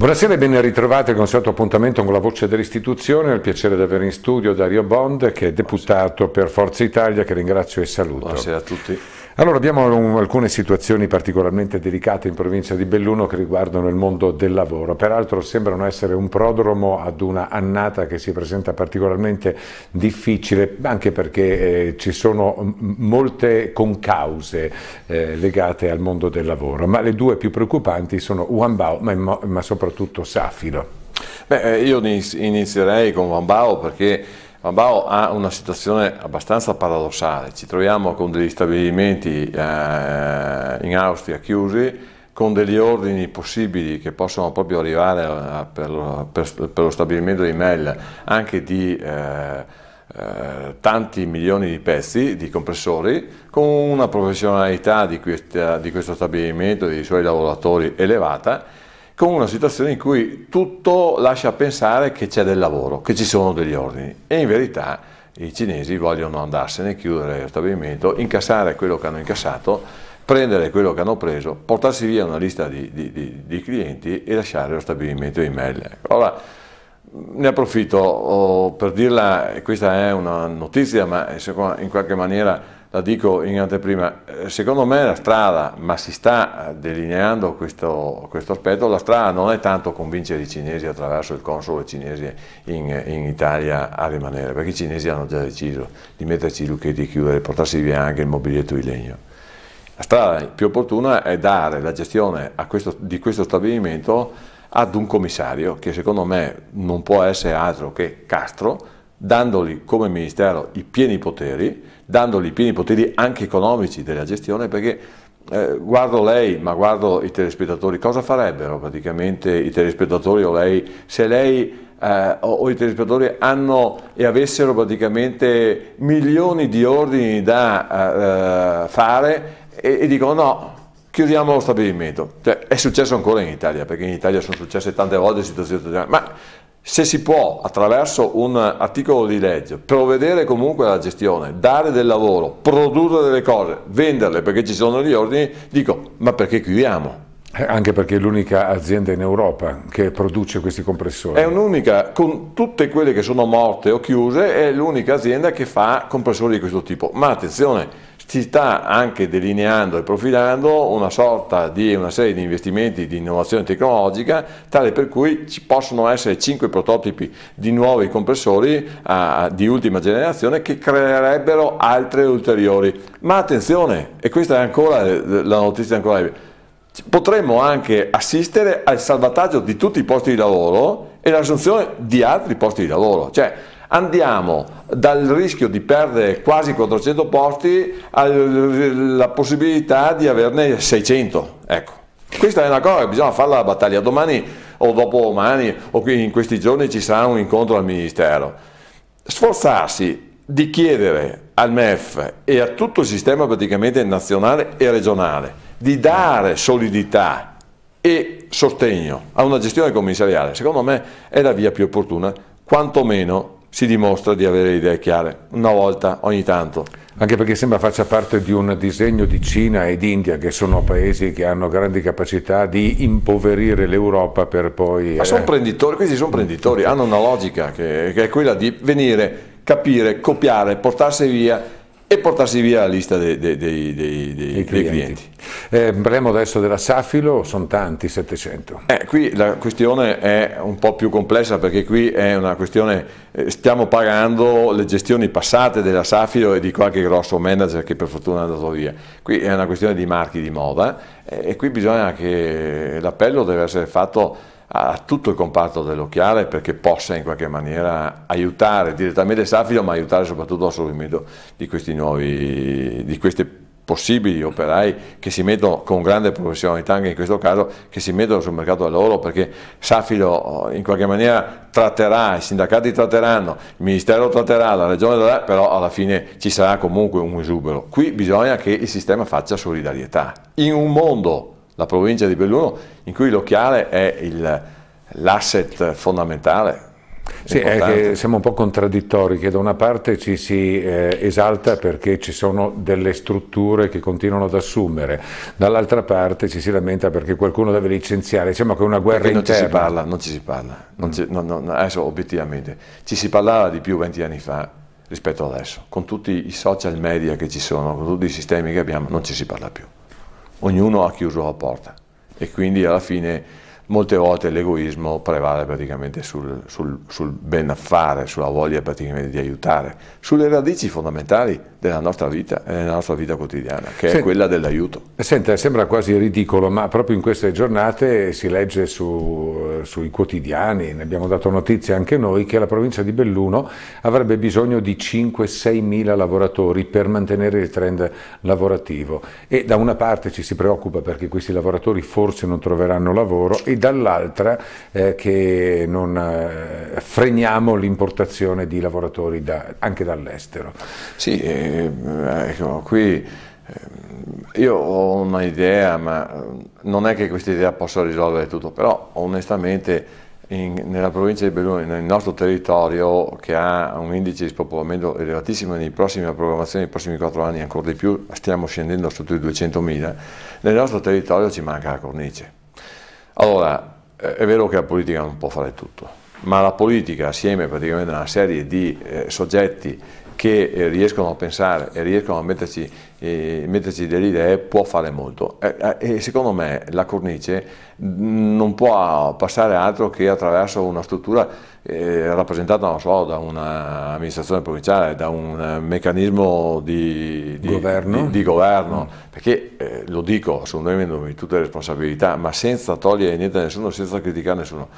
Buonasera e ben ritrovati con il solito appuntamento con la voce dell'istituzione. Ho il piacere di avere in studio Dario Bond, che è deputato Buonasera. per Forza Italia, che ringrazio e saluto. Buonasera a tutti. Allora abbiamo un, alcune situazioni particolarmente delicate in provincia di Belluno che riguardano il mondo del lavoro, peraltro sembrano essere un prodromo ad una annata che si presenta particolarmente difficile anche perché eh, ci sono molte concause eh, legate al mondo del lavoro, ma le due più preoccupanti sono Wambao ma, ma soprattutto Safilo. Beh, eh, io inizierei con Wambao perché Mambao ha una situazione abbastanza paradossale, ci troviamo con degli stabilimenti eh, in Austria chiusi, con degli ordini possibili che possono proprio arrivare a, eh, per, lo, per, per, lo stabilimento di Mel anche di eh, eh, tanti milioni di pezzi di compressori con una professionalità di, questa, di questo stabilimento e dei suoi lavoratori elevata con una situazione in cui tutto lascia pensare che c'è del lavoro, che ci sono degli ordini e in verità i cinesi vogliono andarsene, chiudere lo stabilimento, incassare quello che hanno incassato, prendere quello che hanno preso, portarsi via una lista di, di, di, di clienti e lasciare lo stabilimento in mail. Allora, ne approfitto oh, per dirla, questa è una notizia, ma in qualche maniera la dico in anteprima, eh, secondo me la strada, ma si sta eh, delineando questo, questo, aspetto, la strada non è tanto convincere i cinesi attraverso il console cinese in, in, Italia a rimanere, perché i cinesi hanno già deciso di metterci i lucchetti e chiudere, portarsi via anche il mobilietto di legno. La strada più opportuna è dare la gestione questo, di questo stabilimento ad un commissario che secondo me non può essere altro che Castro, dandogli come Ministero i pieni poteri, dandogli i pieni poteri anche economici della gestione, perché eh, guardo lei, ma guardo i telespettatori, cosa farebbero praticamente i telespettatori o lei se lei eh, o, o, i telespettatori hanno e avessero praticamente milioni di ordini da eh, fare e, e dicono no, chiudiamo lo stabilimento. Cioè, è successo ancora in Italia, perché in Italia sono successe tante volte situazioni, ma se si può attraverso un articolo di legge provvedere comunque alla gestione, dare del lavoro, produrre delle cose, venderle perché ci sono gli ordini, dico ma perché chiudiamo? Eh, anche perché è l'unica azienda in Europa che produce questi compressori. È un'unica, con tutte quelle che sono morte o chiuse, è l'unica azienda che fa compressori di questo tipo. Ma attenzione, si sta anche delineando e profilando una sorta di una serie di investimenti di innovazione tecnologica, tale per cui ci possono essere 5 prototipi di nuovi compressori uh, di ultima generazione che creerebbero altre ulteriori. Ma attenzione, e questa è ancora eh, la notizia ancora potremmo anche assistere al salvataggio di tutti i posti di lavoro e l'assunzione di altri posti di lavoro. Cioè, andiamo dal rischio di perdere quasi 400 posti alla possibilità di averne 600. Ecco. Questa è una cosa che bisogna fare la battaglia. Domani o dopodomani o in questi giorni ci sarà un incontro al Ministero. Sforzarsi di chiedere al MEF e a tutto il sistema praticamente nazionale e regionale di dare solidità e sostegno a una gestione commissariale, secondo me è la via più opportuna, quantomeno si dimostra di avere idee chiare, una volta ogni tanto. Anche perché sembra faccia parte di un disegno di Cina ed India, che sono paesi che hanno grandi capacità di impoverire l'Europa per poi... Ma sono eh... prenditori, questi sono prenditori, hanno una logica che, che è quella di venire, capire, copiare, portarsi via e portarsi via la lista dei, dei, dei, dei clienti. clienti. Eh, parliamo adesso della Safilo, sono tanti, 700. Eh, qui la questione è un po' più complessa perché qui è una questione, eh, stiamo pagando le gestioni passate della Safilo e di qualche grosso manager che per fortuna è andato via. Qui è una questione di marchi di moda eh, e qui bisogna che l'appello deve essere fatto a tutto il comparto dell'occhiale perché possa in qualche maniera aiutare direttamente Safilo ma aiutare soprattutto al di questi nuovi, di questi possibili operai che si mettono con grande professionalità anche in questo caso, che si mettono sul mercato del lavoro perché Safilo eh, in qualche maniera tratterà, i sindacati tratteranno, il Ministero tratterà, la Regione tratterà, però alla fine ci sarà comunque un esubero. Qui bisogna che il sistema faccia solidarietà. In un mondo la provincia di Belluno, in cui l'occhiale è l'asset fondamentale. Sì, siamo un po' contraddittori, che da una parte ci si eh, esalta perché ci sono delle strutture che continuano ad assumere, dall'altra parte ci si lamenta perché qualcuno deve licenziare, diciamo che è una guerra perché non interna. Ci parla, non ci si parla, mm. ci, no, no, adesso obiettivamente, ci si parlava di più 20 anni fa rispetto ad adesso, con tutti i social media che ci sono, con tutti i sistemi che abbiamo, non ci si parla più ognuno ha chiuso la porta e quindi alla fine molte volte l'egoismo prevale praticamente sul, sul, sul benaffare, sulla voglia praticamente di aiutare, sulle radici fondamentali della nostra vita e eh, della nostra vita quotidiana, che Senta, è quella dell'aiuto. Senta, sembra quasi ridicolo, ma proprio in queste giornate si legge su, sui quotidiani, ne abbiamo dato notizia anche noi, che la provincia di Belluno avrebbe bisogno di 5-6 mila lavoratori per mantenere il trend lavorativo e da una parte ci si preoccupa perché questi lavoratori forse non troveranno lavoro e dall'altra eh, che non eh, freniamo l'importazione di lavoratori da, anche dall'estero. Sì, eh, eh ecco, qui eh, io ho un'idea, ma eh, non è che questa idea possa risolvere tutto, però onestamente in, nella provincia di Belluno, nel nostro territorio che ha un indice di spopolamento elevatissimo nei prossimi programmazioni, nei prossimi 4 anni ancora di più, stiamo scendendo sotto i 200.000, nel nostro territorio ci manca la cornice. Allora, eh, è vero che la politica non può fare tutto, ma la politica assieme praticamente a una serie di eh, soggetti che eh, riescono a pensare e riescono a metterci, eh, metterci delle idee può fare molto eh, eh, e secondo me la cornice mm, non può passare altro che attraverso una struttura eh, rappresentata so, da un'amministrazione provinciale, da un eh, meccanismo di, di governo, di, di governo. Mm. perché eh, lo dico assumendomi tutte le responsabilità, ma senza togliere niente a nessuno, senza criticare nessuno,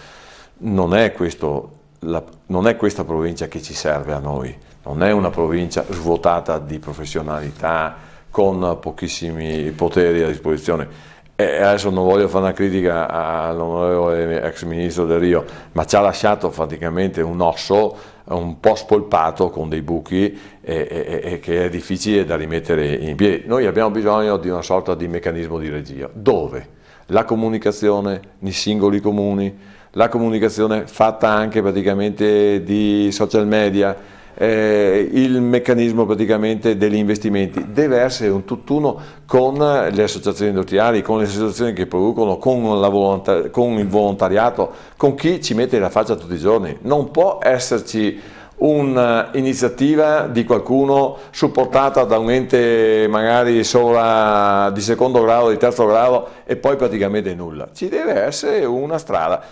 non è, questo, la, non è questa provincia che ci serve a noi, non è una provincia svuotata di professionalità con pochissimi poteri a disposizione, e adesso non voglio fare una critica all'onorevole ex ministro Del Rio, ma ci ha lasciato praticamente un osso un po' spolpato con dei buchi e, e, e, che è difficile da rimettere in piedi. Noi abbiamo bisogno di una sorta di meccanismo di regia, dove la comunicazione nei singoli comuni, la comunicazione fatta anche praticamente di social media, eh, il meccanismo praticamente degli investimenti deve essere un tutt'uno con le associazioni industriali, con le associazioni che producono, con, volontari con il volontariato, con chi ci mette la faccia tutti i giorni. Non può esserci un'iniziativa di qualcuno supportata da un ente magari sola di secondo grado, di terzo grado e poi praticamente nulla. Ci deve essere una strada.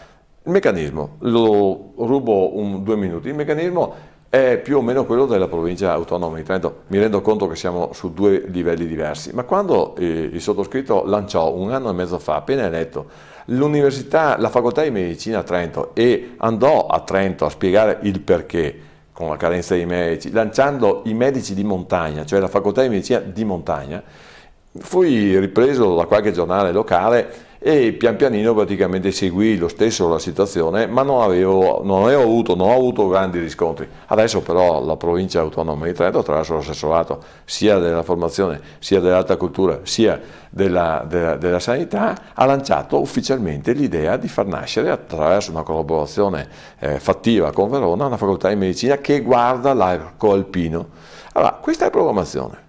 Il meccanismo, lo rubo un, due minuti, il meccanismo è più o meno quello della provincia autonoma di Trento. Mi rendo conto che siamo su due livelli diversi, ma quando eh, il sottoscritto lanciò un anno e mezzo fa, appena eletto, l'università, la facoltà di medicina a Trento e andò a Trento a spiegare il perché con la carenza dei medici, lanciando i medici di montagna, cioè la facoltà di medicina di montagna, fui ripreso da qualche giornale locale e pian pianino praticamente seguì lo stesso la situazione ma non avevo, non avevo avuto, non ho avuto grandi riscontri. Adesso però la provincia autonoma di Trento attraverso l'assessorato sia della formazione sia dell'alta cultura sia della, della, della sanità ha lanciato ufficialmente l'idea di far nascere attraverso una collaborazione eh, fattiva con Verona una facoltà di medicina che guarda l'arco alpino. Allora questa è la programmazione.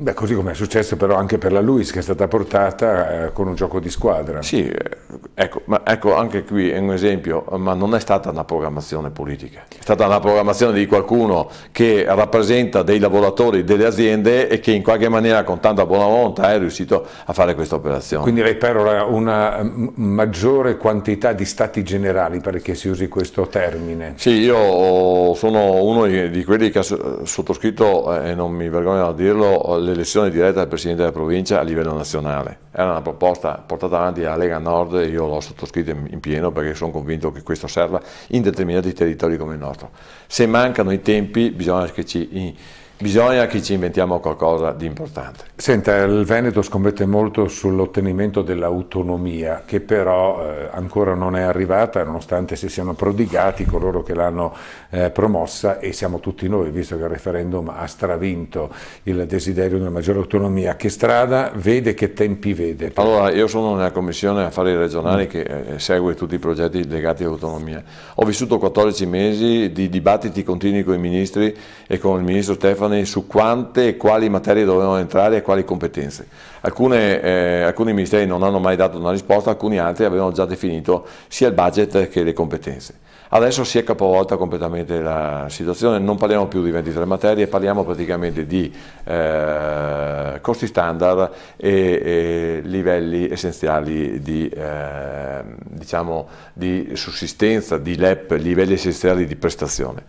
Beh, così come è successo però anche per la Luis che è stata portata eh, con un gioco di squadra. Sì, eh, ecco, ecco, anche qui è un esempio, ma non è stata una programmazione politica, è stata una programmazione di qualcuno che rappresenta dei lavoratori, delle aziende e che in qualche maniera con tanta buona volontà è riuscito a fare questa operazione. Quindi lei perora una maggiore quantità di stati generali, perché si usi questo termine. Sì, io oh, sono uno di quelli che ha sottoscritto, eh, e non mi vergogno a dirlo, l'elezione diretta del Presidente della provincia a livello nazionale. Era una proposta portata avanti dalla Lega Nord e io l'ho sottoscritta in pieno perché sono convinto che questo serva in determinati territori come il nostro. Se mancano i tempi bisogna che ci Bisogna che ci inventiamo qualcosa di importante. Senta, il Veneto scommette molto sull'ottenimento dell'autonomia, che però eh, ancora non è arrivata, nonostante si siano prodigati coloro che l'hanno eh, promossa e siamo tutti noi, visto che il referendum ha stravinto il desiderio di una maggiore autonomia. Che strada vede, che tempi vede? Allora, io sono nella Commissione Affari Regionali mm. che eh, segue tutti i progetti legati all'autonomia. Ho vissuto 14 mesi di dibattiti continui con i ministri e con il ministro Stefano informazioni su quante e quali materie dovevano entrare e quali competenze. Alcune, eh, alcuni ministeri non hanno mai dato una risposta, alcuni altri avevano già definito sia il budget che le competenze. Adesso si è capovolta completamente la situazione, non parliamo più di 23 materie, parliamo praticamente di eh, costi standard e, e, livelli essenziali di, eh, diciamo, di sussistenza, di LEP, livelli essenziali di prestazione.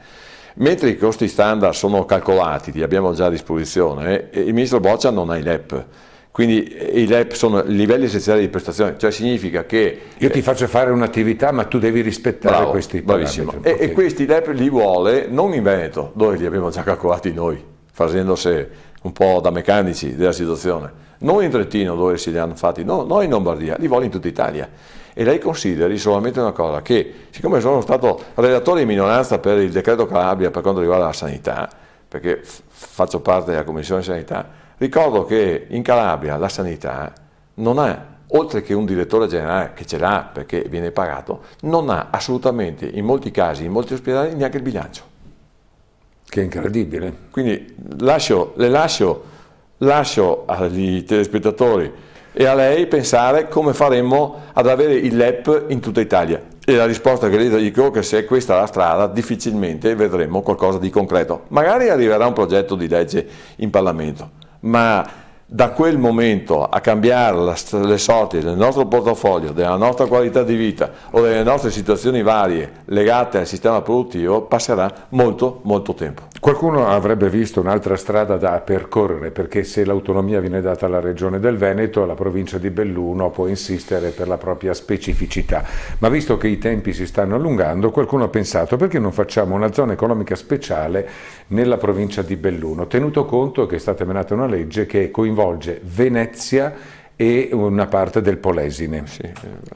Mentre i costi standard sono calcolati, li abbiamo già a disposizione, eh, il ministro Boccia non ha i LEP. Quindi eh, i LEP sono livelli essenziali di prestazione, cioè significa che... Io ti eh, faccio fare un'attività ma tu devi rispettare bravo, questi bravissimo. E, e questi LEP li vuole non in Veneto, dove li abbiamo già calcolati noi, facendosi un po' da meccanici della situazione, non in Trentino dove si li hanno fatti, no, no in Lombardia, li vuole in tutta Italia e lei consideri solamente una cosa, che siccome sono stato relatore in minoranza per il decreto Calabria per quanto riguarda la sanità, perché faccio parte della Commissione Sanità, ricordo che in Calabria la sanità non ha, oltre che un direttore generale che ce l'ha perché viene pagato, non ha assolutamente in molti casi, in molti ospedali, neanche il bilancio. Che è incredibile. Quindi lascio, le lascio, lascio agli telespettatori e a lei pensare come faremmo ad avere il LEP in tutta Italia. E la risposta che le dico è che se questa è la strada difficilmente vedremo qualcosa di concreto. Magari arriverà un progetto di legge in Parlamento, ma da quel momento a cambiare le sorti del nostro portafoglio, della nostra qualità di vita o delle nostre situazioni varie legate al sistema produttivo passerà molto molto tempo. Qualcuno avrebbe visto un'altra strada da percorrere perché se l'autonomia viene data alla regione del Veneto, la provincia di Belluno può insistere per la propria specificità, ma visto che i tempi si stanno allungando, qualcuno ha pensato perché non facciamo una zona economica speciale nella provincia di Belluno, tenuto conto che è stata emanata una legge che coinvolge Venezia e una parte del Polesine. Sì. Eh.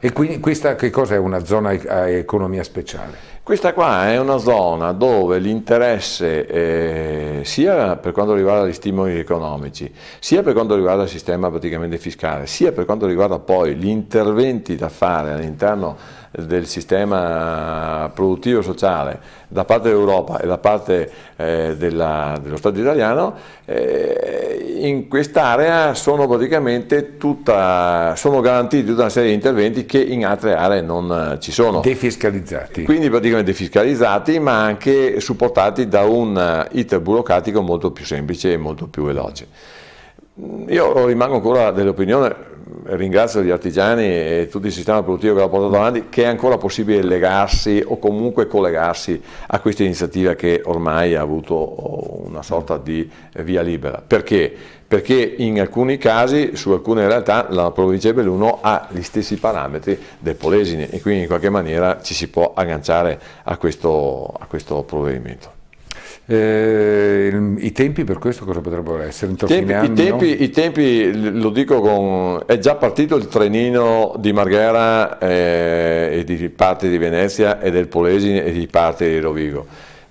E quindi questa che cosa è una zona a economia speciale? Questa qua è una zona dove l'interesse eh, sia per quanto riguarda gli stimoli economici, sia per quanto riguarda il sistema praticamente fiscale, sia per quanto riguarda poi gli interventi da fare all'interno del sistema produttivo e sociale da parte dell'Europa e da parte eh, della, dello Stato italiano, eh, in quest'area sono praticamente tutta, sono garantiti tutta una serie di interventi che in altre aree non eh, ci sono. Defiscalizzati. Quindi praticamente defiscalizzati ma anche supportati da un eh, iter burocratico molto più semplice e molto più veloce. Io rimango ancora dell'opinione ringrazio gli artigiani e tutto il sistema produttivo che l'ha portato avanti, che è ancora possibile legarsi o comunque collegarsi a questa iniziativa che ormai ha avuto una sorta di via libera. Perché? Perché in alcuni casi, su alcune realtà, la provincia di Belluno ha gli stessi parametri del Polesine e quindi in qualche maniera ci si può agganciare a questo, a questo provvedimento. Eh, i tempi per questo cosa potrebbero essere? Tempi, i, tempi, I tempi, lo dico con... è già partito il trenino di Marghera eh, e di parte di Venezia e del Polesine e di parte di Rovigo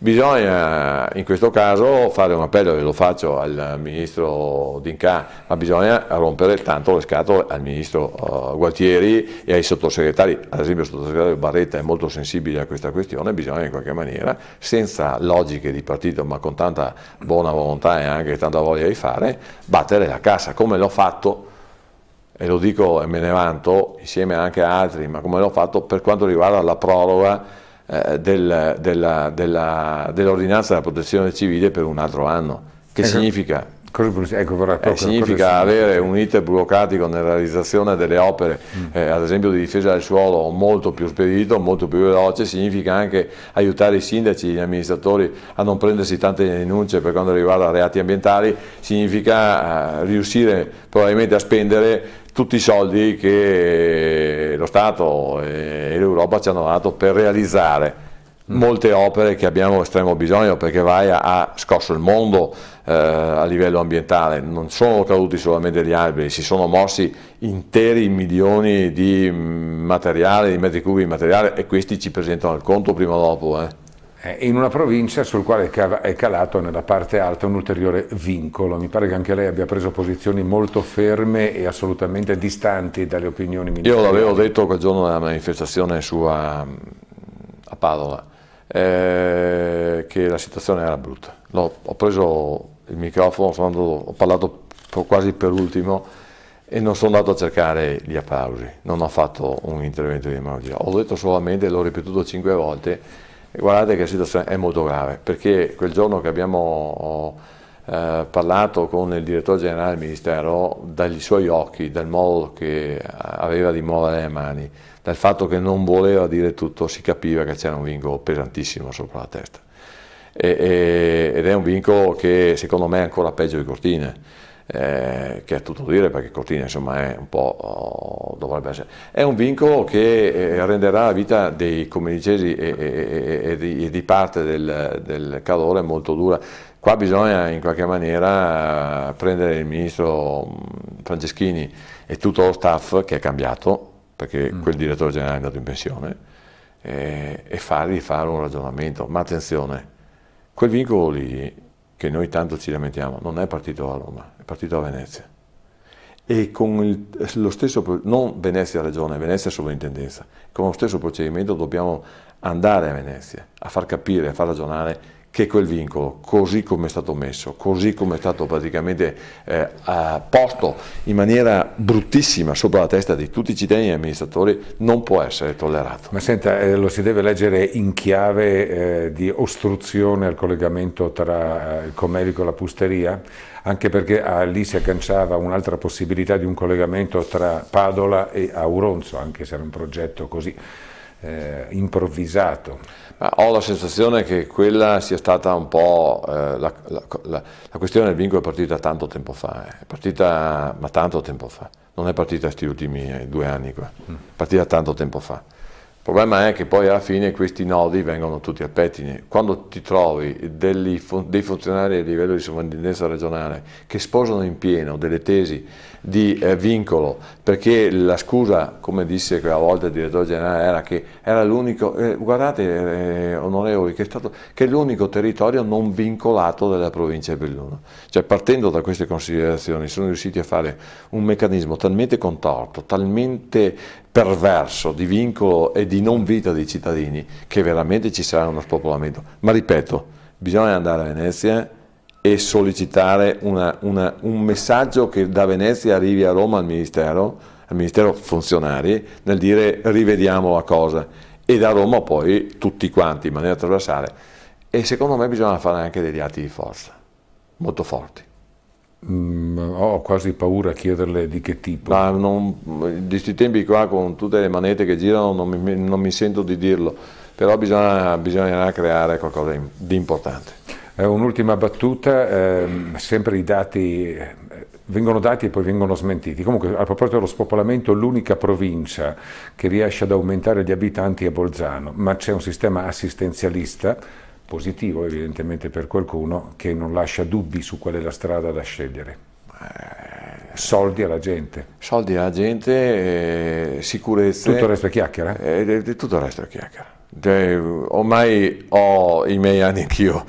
Bisogna in questo caso fare un appello, e lo faccio al ministro D'Inca, ma bisogna rompere tanto le scatole al ministro uh, Gualtieri e ai sottosegretari, ad esempio il sottosegretario Barretta è molto sensibile a questa questione, bisogna in qualche maniera, senza logiche di partito ma con tanta buona volontà e anche tanta voglia di fare, battere la cassa, come l'ho fatto e lo dico e me ne vanto insieme anche a altri, ma come l'ho fatto per quanto riguarda la proroga eh, del, dell'ordinanza della protezione civile per un altro anno. Che esatto. significa? Cosa, ecco, vorrei, eh, significa avere un iter burocratico nella realizzazione delle opere, mm. eh, ad esempio di difesa del suolo, molto più spedito, molto più veloce, significa anche aiutare i sindaci, gli amministratori a non prendersi tante denunce per quanto riguarda reati ambientali, significa eh, riuscire probabilmente a spendere tutti i soldi che lo Stato e l'Europa ci hanno dato per realizzare molte opere che abbiamo estremo bisogno perché Vaia ha scosso il mondo eh, a livello ambientale, non sono caduti solamente gli alberi, si sono mossi interi milioni di mm, materiale, di metri cubi di materiale e questi ci presentano il conto prima o dopo. Eh. eh in una provincia sul quale è calato nella parte alta un ulteriore vincolo, mi pare che anche lei abbia preso posizioni molto ferme e assolutamente distanti dalle opinioni ministeriali. Io l'avevo detto quel giorno nella manifestazione sua mm, a Padova, eh, che la situazione era brutta. No, ho preso il microfono, andato, ho parlato quasi per ultimo e non sono andato a cercare gli applausi, non ho fatto un intervento di demagogia, ho detto solamente, l'ho ripetuto cinque volte, guardate che la situazione è molto grave, perché quel giorno che abbiamo eh, parlato con il direttore generale del Ministero dagli suoi occhi, dal modo che eh, aveva di muovere le mani, dal fatto che non voleva dire tutto, si capiva che c'era un vincolo pesantissimo sopra la testa. E, e, ed è un vincolo che secondo me è ancora peggio di Cortine eh, che è tutto dire perché Cortina insomma è un po' oh, dovrebbe essere è un vincolo che eh, renderà la vita dei comunicesi e, e, e, di, e, di, parte del, del calore molto dura qua bisogna in qualche maniera prendere il ministro mm, Franceschini e tutto lo staff che è cambiato perché mm. quel direttore generale è andato in pensione eh, e fargli fare un ragionamento ma attenzione quel vincolo lì che noi tanto ci lamentiamo non è partito da Roma partito da Venezia. E con il, lo stesso, non Venezia regione, Venezia sovrintendenza, con lo stesso procedimento dobbiamo andare a Venezia, a far capire, a far ragionare che quel vincolo, così come è stato messo, così come è stato praticamente eh, posto in maniera bruttissima sopra la testa di tutti i cittadini e amministratori, non può essere tollerato. Ma senta, eh, lo si deve leggere in chiave eh, di ostruzione al collegamento tra eh, il Comerico e la Pusteria? Anche perché ah, lì si agganciava un'altra possibilità di un collegamento tra Padola e Auronzo, anche se era un progetto così eh, improvvisato. Ma ho la sensazione che quella sia stata un po' eh, la, la, la, la, questione del vincolo è partita tanto tempo fa, eh. è partita ma tanto tempo fa, non è partita questi ultimi due anni qua, è partita tanto tempo fa. Il problema è che poi alla fine questi nodi vengono tutti a pettine. Quando ti trovi degli, dei funzionari a livello di sovrintendenza regionale che sposano in pieno delle tesi di eh, vincolo, perché la scusa, come disse quella volta il direttore generale, era che era l'unico, eh, guardate eh, onorevoli, che è, stato, che è l'unico territorio non vincolato della provincia di Belluno. Cioè partendo da queste considerazioni sono riusciti a fare un meccanismo talmente contorto, talmente perverso di vincolo e di non vita dei cittadini che veramente ci sarà uno spopolamento. Ma ripeto, bisogna andare a Venezia e sollecitare una, una, un messaggio che da Venezia arrivi a Roma al Ministero, al Ministero funzionari, nel dire rivediamo la cosa e da Roma poi tutti quanti in maniera trasversale. E secondo me bisogna fare anche degli atti di forza, molto forti. Mm, ho quasi paura a chiederle di che tipo. Ma non, di questi tempi qua con tutte le manette che girano non mi, non mi sento di dirlo, però bisogna, bisognerà creare qualcosa di importante. Eh, un'ultima battuta, eh, sempre i dati eh, vengono dati e poi vengono smentiti. Comunque a proposito dello spopolamento, l'unica provincia che riesce ad aumentare gli abitanti è Bolzano, ma c'è un sistema assistenzialista positivo evidentemente per qualcuno che non lascia dubbi su qual è la strada da scegliere. Eh. Soldi alla gente. Soldi alla gente, eh, sicurezza. Tutto il resto è chiacchiera? Eh, eh tutto il resto è chiacchiera. ormai ho i miei anni anch'io,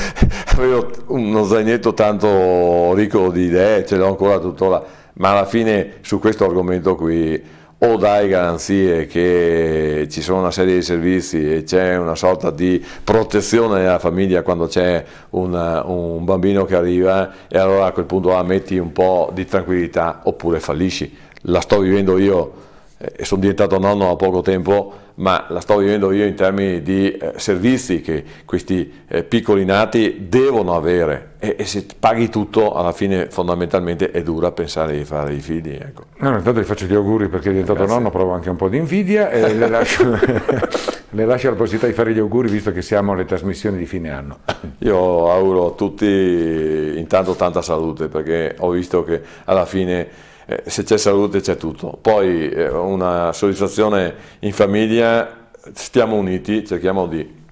avevo uno zainetto tanto ricco di idee, ce l'ho ancora tuttora, ma alla fine su questo argomento qui o dai garanzie che ci sono una serie di servizi e c'è una sorta di protezione della famiglia quando c'è un, un bambino che arriva e allora a quel punto ah, metti un po' di tranquillità oppure fallisci. La sto vivendo io e eh, sono diventato nonno da poco tempo, ma la sto vivendo io in termini di eh, servizi che questi eh, piccoli nati devono avere e, e, se paghi tutto alla fine fondamentalmente è dura pensare di fare i figli. Ecco. No, intanto vi faccio gli auguri perché è diventato Grazie. nonno, provo anche un po' di invidia e le lascio, le lascio, la possibilità di fare gli auguri visto che siamo alle trasmissioni di fine anno. Io auguro a tutti intanto tanta salute perché ho visto che alla fine eh, se c'è salute c'è tutto. Poi eh, una soddisfazione in famiglia, stiamo uniti, cerchiamo di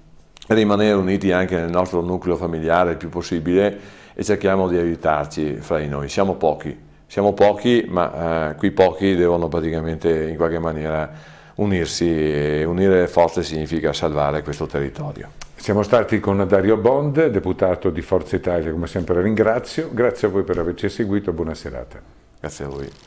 rimanere uniti anche nel nostro nucleo familiare il più possibile e cerchiamo di aiutarci fra di noi. Siamo pochi, siamo pochi, ma eh, qui pochi devono praticamente in qualche maniera unirsi e unire le forze significa salvare questo territorio. Siamo stati con Dario Bond, deputato di Forza Italia, come sempre ringrazio. Grazie a voi per averci seguito, buona serata. Gracias, Bobby.